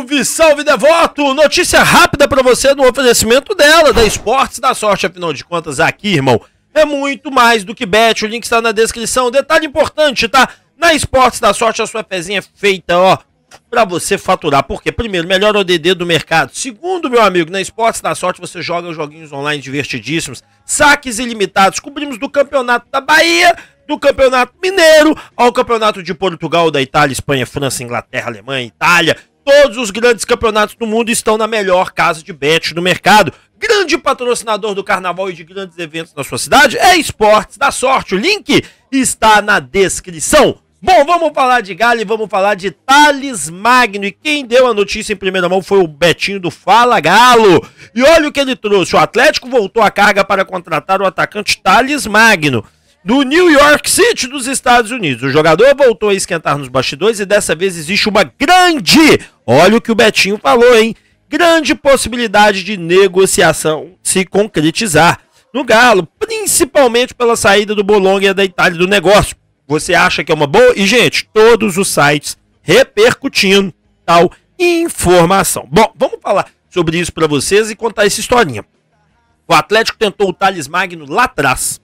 Salve, salve devoto! Notícia rápida para você do oferecimento dela, da Esportes da Sorte, afinal de contas, aqui, irmão. É muito mais do que bet, o link está na descrição. Detalhe importante, tá? Na Esportes da Sorte, a sua pezinha é feita, ó, para você faturar. Porque, primeiro, melhor ODD do mercado. Segundo, meu amigo, na Esportes da Sorte você joga joguinhos online divertidíssimos, saques ilimitados. Cobrimos do Campeonato da Bahia, do Campeonato Mineiro ao Campeonato de Portugal, da Itália, Espanha, França, Inglaterra, Alemanha, Itália todos os grandes campeonatos do mundo estão na melhor casa de bet do mercado. Grande patrocinador do carnaval e de grandes eventos na sua cidade é Esportes da Sorte. O link está na descrição. Bom, vamos falar de Galo e vamos falar de Thales Magno. E quem deu a notícia em primeira mão foi o Betinho do Fala Galo. E olha o que ele trouxe. O Atlético voltou a carga para contratar o atacante Thales Magno do New York City dos Estados Unidos. O jogador voltou a esquentar nos bastidores e dessa vez existe uma grande, olha o que o Betinho falou, hein? Grande possibilidade de negociação se concretizar no Galo, principalmente pela saída do Bolonha da Itália do negócio. Você acha que é uma boa? E, gente, todos os sites repercutindo tal informação. Bom, vamos falar sobre isso para vocês e contar essa historinha. O Atlético tentou o Thales Magno lá atrás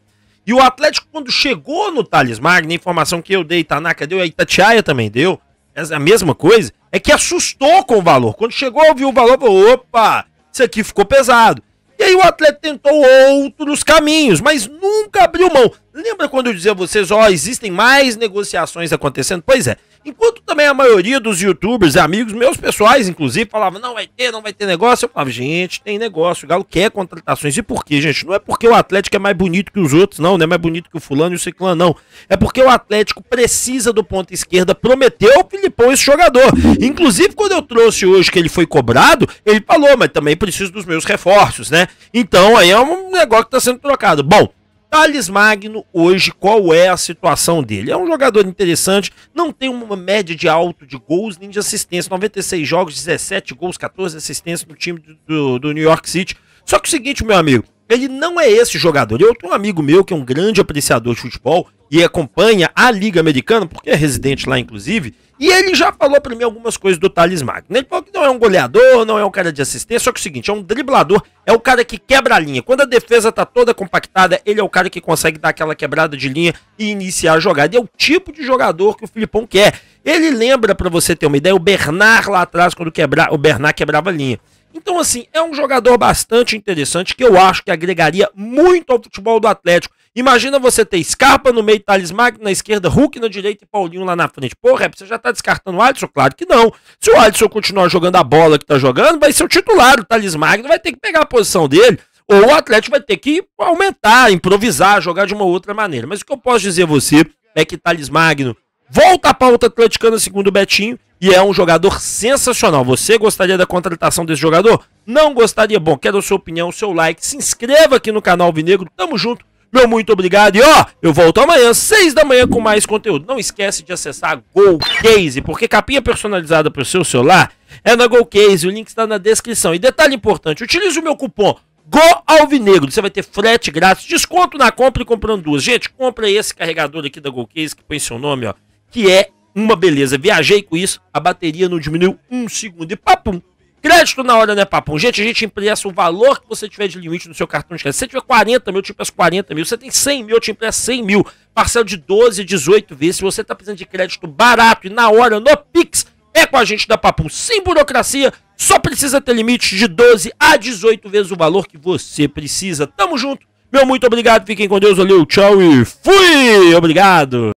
e o Atlético, quando chegou no Thales Magno, a informação que eu dei, Tanaka deu, a Itatiaia também deu, é a mesma coisa, é que assustou com o valor. Quando chegou, viu o valor, falou, opa, isso aqui ficou pesado. E aí o atleta tentou outros caminhos, mas nunca abriu mão. Lembra quando eu dizia a vocês, ó, oh, existem mais negociações acontecendo? Pois é, Enquanto também a maioria dos youtubers, amigos meus pessoais, inclusive, falava: não vai ter, não vai ter negócio. Eu falava: gente, tem negócio. O Galo quer contratações. E por quê, gente? Não é porque o Atlético é mais bonito que os outros, não. Não é mais bonito que o Fulano e o Ciclano, não. É porque o Atlético precisa do ponta esquerda. Prometeu o Filipão esse jogador. Inclusive, quando eu trouxe hoje que ele foi cobrado, ele falou: mas também preciso dos meus reforços, né? Então aí é um negócio que está sendo trocado. Bom, Thales Magno, hoje, qual é a situação dele? É um jogador interessante, não tem uma média de alto de gols nem de assistência. 96 jogos, 17 gols, 14 assistências no time do, do New York City. Só que o seguinte, meu amigo, ele não é esse jogador. Eu tenho um amigo meu que é um grande apreciador de futebol e acompanha a Liga Americana, porque é residente lá, inclusive, e ele já falou para mim algumas coisas do Thales Magno. Ele falou que não é um goleador, não é um cara de assistência, só que é o seguinte, é um driblador, é o cara que quebra a linha. Quando a defesa tá toda compactada, ele é o cara que consegue dar aquela quebrada de linha e iniciar a jogada. E é o tipo de jogador que o Filipão quer. Ele lembra, para você ter uma ideia, o Bernard lá atrás, quando quebra, o Bernard quebrava a linha. Então, assim, é um jogador bastante interessante que eu acho que agregaria muito ao futebol do Atlético. Imagina você ter Scarpa no meio, Thales Magno na esquerda, Hulk na direita e Paulinho lá na frente. Porra, é, você já tá descartando o Alisson? Claro que não. Se o Alisson continuar jogando a bola que tá jogando, vai ser o titular. O Thales Magno vai ter que pegar a posição dele. Ou o Atlético vai ter que aumentar, improvisar, jogar de uma outra maneira. Mas o que eu posso dizer a você é que Thales Magno volta a pauta atleticana segundo o Betinho e é um jogador sensacional. Você gostaria da contratação desse jogador? Não gostaria? Bom, quero a sua opinião, o seu like, se inscreva aqui no canal Vinegro, tamo junto meu muito obrigado. E ó, eu volto amanhã, 6 da manhã, com mais conteúdo. Não esquece de acessar a GoCase, porque capinha personalizada para o seu celular é na GoCase. O link está na descrição. E detalhe importante, utilize o meu cupom GoAlvinegro. Você vai ter frete grátis, desconto na compra e comprando duas. Gente, compra esse carregador aqui da GoCase, que põe seu nome, ó, que é uma beleza. Viajei com isso, a bateria não diminuiu um segundo e papum Crédito na hora, né, Papão? Gente, a gente empresta o valor que você tiver de limite no seu cartão de crédito. Se você tiver 40 mil, eu te empresto 40 mil. Se você tem 100 mil, eu te empresto 100 mil. Parcela de 12, 18 vezes. Se você tá precisando de crédito barato e na hora, no Pix, é com a gente da Papo. Sem burocracia, só precisa ter limite de 12 a 18 vezes o valor que você precisa. Tamo junto. Meu muito obrigado. Fiquem com Deus. Valeu, tchau e fui! Obrigado.